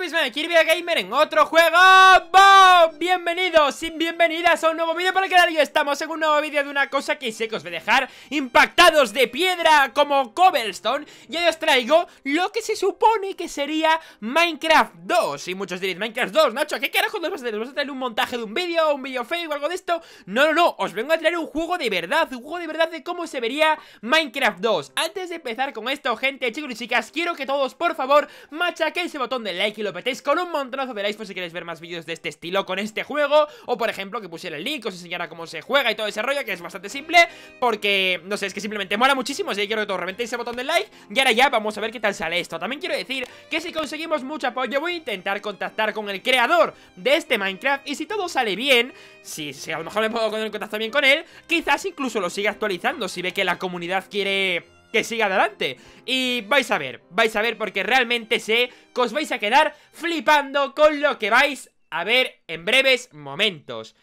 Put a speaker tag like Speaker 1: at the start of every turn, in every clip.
Speaker 1: Misma, de Kirby Gamer en otro juego Bienvenidos y bienvenidas a un nuevo vídeo para el canal y estamos en un nuevo vídeo de una cosa que sé que os voy a dejar impactados de piedra como Cobblestone Y hoy os traigo lo que se supone que sería Minecraft 2 Y muchos diréis, Minecraft 2, Nacho, ¿qué carajo nos vas a hacer? vas a traer un montaje de un vídeo, un vídeo fake o algo de esto? No, no, no, os vengo a traer un juego de verdad, un juego de verdad de cómo se vería Minecraft 2 Antes de empezar con esto, gente, chicos y chicas, quiero que todos, por favor, machaquen ese botón de like y lo petéis con un montonazo de likes por si queréis ver más vídeos de este estilo con este juego O por ejemplo que pusiera el link, os enseñara cómo se juega y todo ese rollo que es bastante simple Porque, no sé, es que simplemente mola muchísimo, así que quiero que todos reventéis ese botón de like Y ahora ya vamos a ver qué tal sale esto También quiero decir que si conseguimos mucho apoyo voy a intentar contactar con el creador de este Minecraft Y si todo sale bien, si, si a lo mejor me puedo poner en contacto bien con él Quizás incluso lo siga actualizando si ve que la comunidad quiere que siga adelante Y vais a ver, vais a ver porque realmente sé que os vais a quedar flipando con lo que vais a ver en breves momentos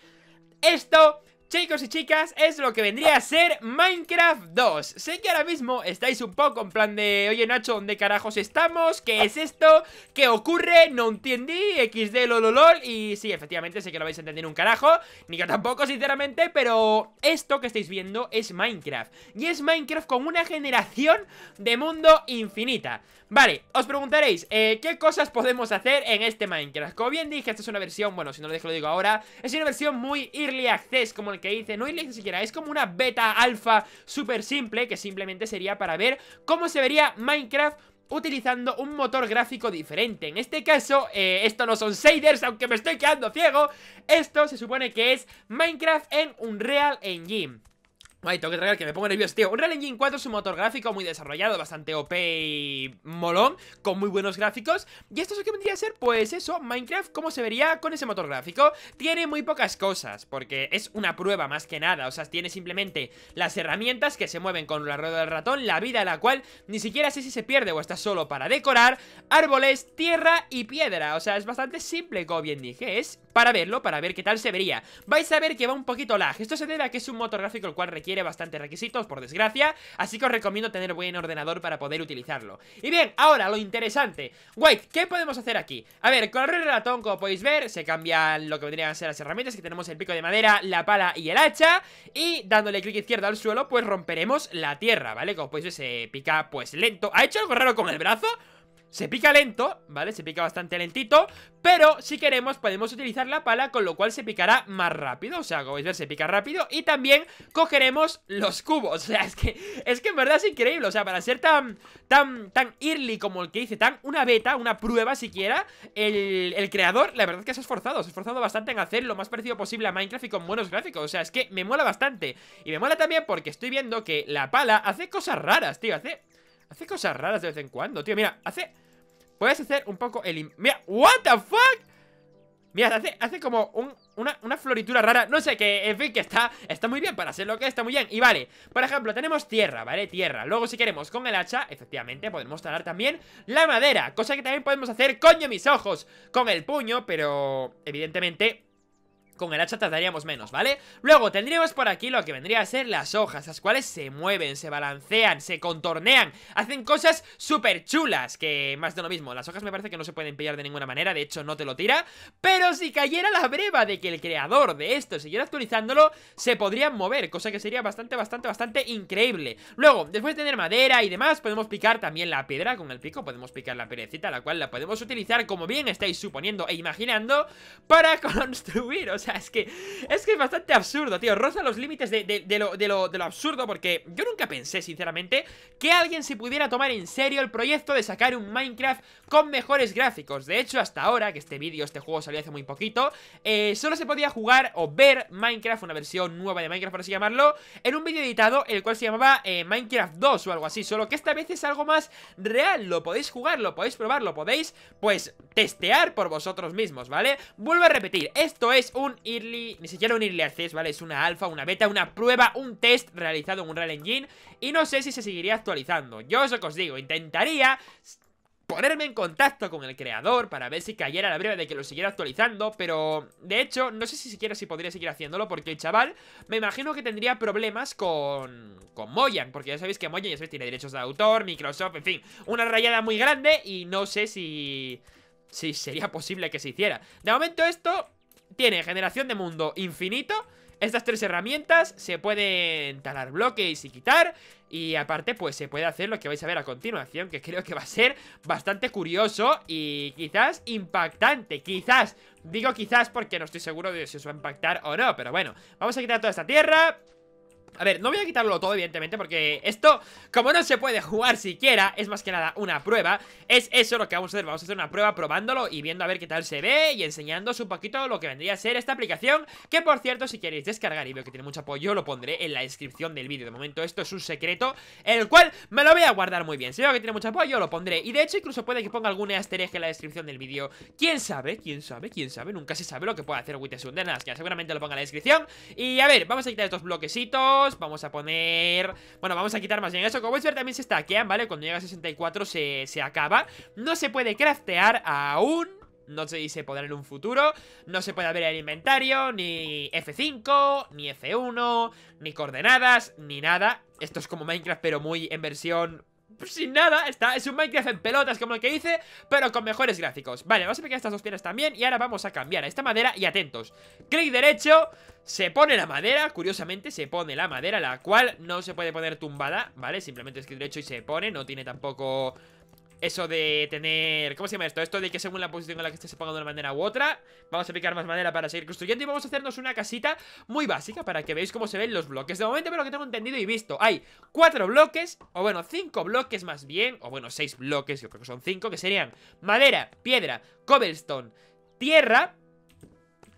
Speaker 1: Esto Chicos y chicas, es lo que vendría a ser Minecraft 2 Sé que ahora mismo estáis un poco en plan de Oye Nacho, ¿dónde carajos estamos? ¿Qué es esto? ¿Qué ocurre? No entendí, XD lololol Y sí, efectivamente, sé que lo vais a entender un carajo Ni yo tampoco, sinceramente Pero esto que estáis viendo es Minecraft Y es Minecraft con una generación de mundo infinita Vale, os preguntaréis eh, ¿Qué cosas podemos hacer en este Minecraft? Como bien dije, esta es una versión, bueno, si no lo dejo lo digo ahora Es una versión muy early access, como el que dice, no ni siquiera, es como una beta alfa súper simple que simplemente sería para ver cómo se vería Minecraft utilizando un motor gráfico diferente. En este caso, eh, esto no son shaders, aunque me estoy quedando ciego. Esto se supone que es Minecraft en Unreal Engine. Ay, tengo que tragar que me pongo nervioso, tío Unreal Engine 4 es un motor gráfico muy desarrollado Bastante OP y molón Con muy buenos gráficos Y esto es lo que vendría a ser, pues eso, Minecraft ¿Cómo se vería con ese motor gráfico? Tiene muy pocas cosas, porque es una prueba Más que nada, o sea, tiene simplemente Las herramientas que se mueven con la rueda del ratón La vida la cual ni siquiera sé si se pierde O está solo para decorar Árboles, tierra y piedra, o sea Es bastante simple, como bien dije, es para verlo Para ver qué tal se vería, vais a ver que va un poquito lag, esto se debe a que es un motor gráfico el cual requiere tiene bastantes requisitos, por desgracia Así que os recomiendo tener buen ordenador para poder utilizarlo Y bien, ahora lo interesante Wait, ¿qué podemos hacer aquí? A ver, con el ratón, como podéis ver, se cambian lo que vendrían a ser las herramientas Que tenemos el pico de madera, la pala y el hacha Y dándole clic izquierdo al suelo, pues romperemos la tierra, ¿vale? Como podéis ver, se pica pues lento ¿Ha hecho algo raro con el brazo? Se pica lento, ¿vale? Se pica bastante lentito Pero si queremos podemos utilizar la pala Con lo cual se picará más rápido O sea, como podéis ver se pica rápido Y también cogeremos los cubos O sea, es que, es que en verdad es increíble O sea, para ser tan, tan, tan early como el que dice Tan una beta, una prueba siquiera El, el creador, la verdad es que se ha esforzado Se ha esforzado bastante en hacer lo más parecido posible a Minecraft Y con buenos gráficos, o sea, es que me mola bastante Y me mola también porque estoy viendo que la pala hace cosas raras, tío Hace... Hace cosas raras de vez en cuando, tío Mira, hace... Puedes hacer un poco el... Mira, what the fuck Mira, hace, como una, floritura rara No sé, qué, en fin, que está, está muy bien para hacer lo que está muy bien Y vale, por ejemplo, tenemos tierra, ¿vale? Tierra Luego si queremos con el hacha, efectivamente, podemos talar también la madera Cosa que también podemos hacer, coño, mis ojos Con el puño, pero evidentemente con el hacha tardaríamos menos, ¿vale? Luego tendríamos por aquí lo que vendría a ser las hojas, las cuales se mueven, se balancean, se contornean, hacen cosas súper chulas, que más de lo mismo, las hojas me parece que no se pueden pillar de ninguna manera, de hecho no te lo tira, pero si cayera la breva de que el creador de esto siguiera actualizándolo, se podrían mover, cosa que sería bastante, bastante, bastante increíble. Luego, después de tener madera y demás, podemos picar también la piedra con el pico, podemos picar la piedrecita, la cual la podemos utilizar, como bien estáis suponiendo e imaginando, para construir, o sea, es que es que es bastante absurdo, tío. Roza los límites de, lo, absurdo porque yo nunca pensé, sinceramente, que alguien se pudiera tomar en serio el proyecto de sacar un Minecraft con mejores gráficos. De hecho, hasta ahora, que este vídeo, este juego salió hace muy poquito, eh, solo se podía jugar o ver Minecraft, una versión nueva de Minecraft, por así llamarlo, en un vídeo editado, el cual se llamaba eh, Minecraft 2 o algo así. Solo que esta vez es algo más real, lo podéis jugar, lo podéis probar, lo podéis, pues, testear por vosotros mismos, ¿vale? Vuelvo a repetir, esto es un un ni siquiera un early access, ¿vale? Es una alfa, una beta, una prueba, un test realizado en un Unreal Engine y no sé si se seguiría actualizando. Yo eso que os digo, intentaría ponerme en contacto con el creador para ver si cayera la breve de que lo siguiera actualizando, pero de hecho no sé si siquiera si podría seguir haciéndolo porque el chaval me imagino que tendría problemas con con Moyan, porque ya sabéis que Moyan ya tiene derechos de autor, Microsoft, en fin, una rayada muy grande y no sé si si sería posible que se hiciera. De momento esto tiene generación de mundo infinito. Estas tres herramientas se pueden talar bloques y quitar. Y aparte, pues se puede hacer lo que vais a ver a continuación, que creo que va a ser bastante curioso y quizás impactante. Quizás, digo quizás porque no estoy seguro de si os va a impactar o no, pero bueno. Vamos a quitar toda esta tierra, a ver, no voy a quitarlo todo, evidentemente, porque esto, como no se puede jugar siquiera, es más que nada una prueba. Es eso lo que vamos a hacer, vamos a hacer una prueba probándolo y viendo a ver qué tal se ve y enseñándoos un poquito lo que vendría a ser esta aplicación, que por cierto, si queréis descargar y veo que tiene mucho apoyo, lo pondré en la descripción del vídeo. De momento esto es un secreto, el cual me lo voy a guardar muy bien. Si veo que tiene mucho apoyo, lo pondré. Y de hecho, incluso puede que ponga algún asterisco en la descripción del vídeo. ¿Quién sabe? ¿Quién sabe? ¿Quién sabe? Nunca se sabe lo que puede hacer Wittesundenas, que seguramente lo ponga en la descripción. Y a ver, vamos a quitar estos bloquecitos Vamos a poner... Bueno, vamos a quitar más bien eso Como puedes ver también se stackean, ¿vale? Cuando llega a 64 se, acaba No se puede craftear aún no se dice podrá en un futuro, no se puede abrir el inventario, ni F5, ni F1, ni coordenadas, ni nada. Esto es como Minecraft, pero muy en versión pues, sin nada, está, es un Minecraft en pelotas como el que hice, pero con mejores gráficos Vale, vamos a pegar estas dos piedras también y ahora vamos a cambiar a esta madera y atentos Clic derecho, se pone la madera, curiosamente se pone la madera La cual no se puede poner tumbada, ¿vale? Simplemente es que derecho y se pone No tiene tampoco eso de tener... ¿Cómo se llama esto? Esto de que según la posición en la que esté se ponga de una manera u otra Vamos a picar más madera para seguir construyendo Y vamos a hacernos una casita muy básica Para que veáis cómo se ven los bloques De momento, pero lo que tengo entendido y visto Hay cuatro bloques, o bueno, cinco bloques más bien O bueno, seis bloques, yo creo que son cinco Que serían madera, piedra, cobblestone, tierra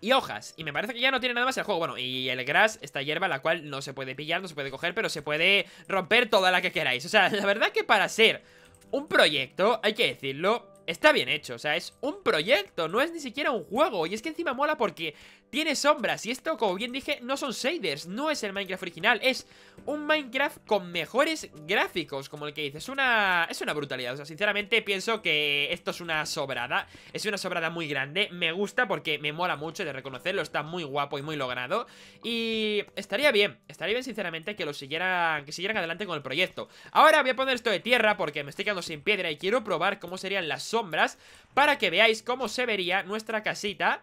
Speaker 1: y hojas. Y me parece que ya no tiene nada más el juego. Bueno, y el grass, esta hierba, la cual no se puede pillar, no se puede coger, pero se puede romper toda la que queráis. O sea, la verdad que para ser un proyecto, hay que decirlo, está bien hecho. O sea, es un proyecto, no es ni siquiera un juego. Y es que encima mola porque tiene sombras y esto, como bien dije, no son shaders No es el Minecraft original, es un Minecraft con mejores gráficos Como el que dice. es una, es una brutalidad O sea, sinceramente pienso que esto es una sobrada Es una sobrada muy grande Me gusta porque me mola mucho de reconocerlo Está muy guapo y muy logrado Y estaría bien, estaría bien sinceramente que lo siguieran, que siguieran adelante con el proyecto Ahora voy a poner esto de tierra porque me estoy quedando sin piedra Y quiero probar cómo serían las sombras Para que veáis cómo se vería nuestra casita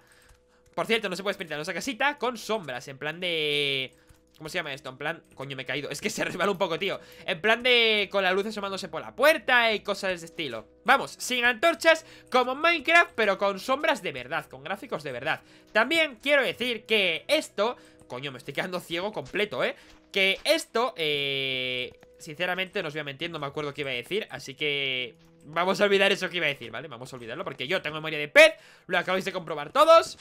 Speaker 1: por cierto, no se puede pintar esa casita con sombras En plan de... ¿Cómo se llama esto? En plan... Coño, me he caído Es que se resbala un poco, tío En plan de... Con la luz asomándose por la puerta y cosas de ese estilo Vamos, sin antorchas como Minecraft Pero con sombras de verdad, con gráficos de verdad También quiero decir que esto... Coño, me estoy quedando ciego completo, ¿eh? Que esto, eh... Sinceramente, no os voy a mentir, no me acuerdo qué iba a decir Así que... Vamos a olvidar eso que iba a decir, ¿vale? Vamos a olvidarlo porque yo tengo memoria de pez Lo acabáis de comprobar todos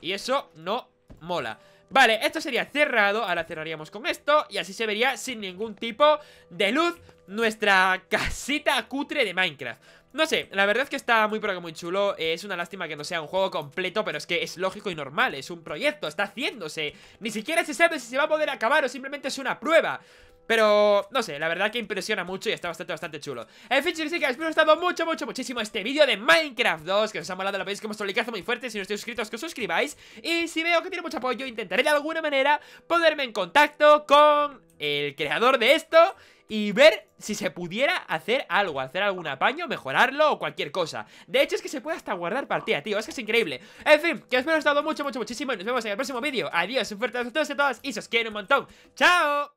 Speaker 1: y eso no mola Vale, esto sería cerrado, ahora cerraríamos con esto Y así se vería sin ningún tipo de luz nuestra casita cutre de Minecraft no sé, la verdad es que está muy pero que muy chulo eh, Es una lástima que no sea un juego completo Pero es que es lógico y normal, es un proyecto Está haciéndose, ni siquiera se sabe si se va a poder acabar O simplemente es una prueba pero, no sé, la verdad que impresiona mucho y está bastante, bastante chulo En fin, chicos, espero que os gustado mucho, mucho, muchísimo este vídeo de Minecraft 2 Que os ha molado, la veis que hemos muy fuerte Si no estáis suscritos, que os suscribáis Y si veo que tiene mucho apoyo, intentaré de alguna manera ponerme en contacto con el creador de esto y ver si se pudiera hacer algo, hacer algún apaño, mejorarlo o cualquier cosa. De hecho, es que se puede hasta guardar partida, tío, es que es increíble. En fin, que espero os haya gustado mucho, mucho, muchísimo y nos vemos en el próximo vídeo. Adiós, un fuerte abrazo a todos y a todas y se os quiero un montón. ¡Chao!